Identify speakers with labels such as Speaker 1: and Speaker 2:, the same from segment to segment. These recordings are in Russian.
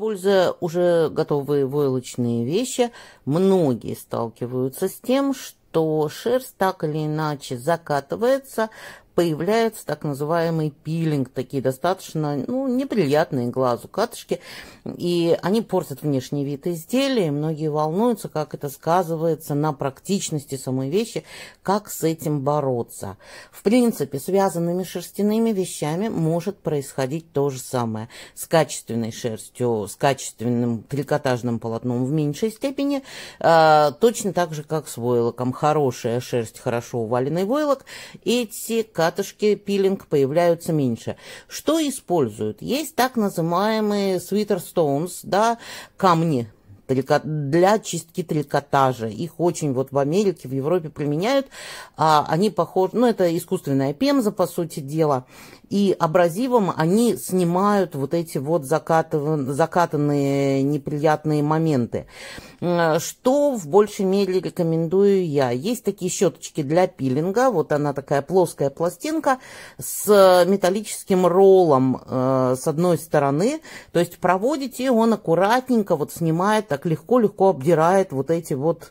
Speaker 1: Используя уже готовые войлочные вещи, многие сталкиваются с тем, что то шерсть так или иначе закатывается, появляется так называемый пилинг, такие достаточно ну, неприятные глазу катышки, и они портят внешний вид изделия, и многие волнуются, как это сказывается на практичности самой вещи, как с этим бороться. В принципе, связанными шерстяными вещами может происходить то же самое. С качественной шерстью, с качественным трикотажным полотном в меньшей степени, э, точно так же, как с войлоком хорошая шерсть хорошо уваленный войлок, эти катышки пилинг появляются меньше. Что используют? Есть так называемые stones, да, камни для чистки трикотажа. Их очень вот в Америке, в Европе применяют. А, они похожи, ну это искусственная пемза, по сути дела. И абразивом они снимают вот эти вот закатыван, закатанные неприятные моменты. Что в большей мере рекомендую я? Есть такие щеточки для пилинга. Вот она такая плоская пластинка с металлическим роллом э, с одной стороны. То есть проводите, он аккуратненько вот снимает так легко-легко обдирает вот эти вот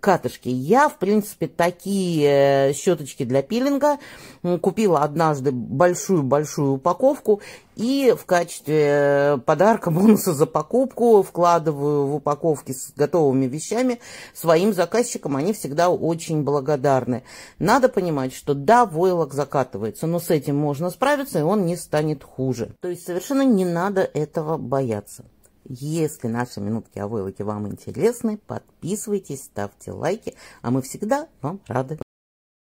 Speaker 1: катышки. Я, в принципе, такие э, щеточки для пилинга купила однажды большую-большую упаковку и в качестве э, подарка, бонуса за покупку вкладываю в упаковки с готовыми вещами своим заказчикам. Они всегда очень благодарны. Надо понимать, что да, войлок закатывается, но с этим можно справиться, и он не станет хуже. То есть совершенно не надо этого бояться. Если наши минутки о войлоке вам интересны, подписывайтесь, ставьте лайки, а мы всегда вам рады.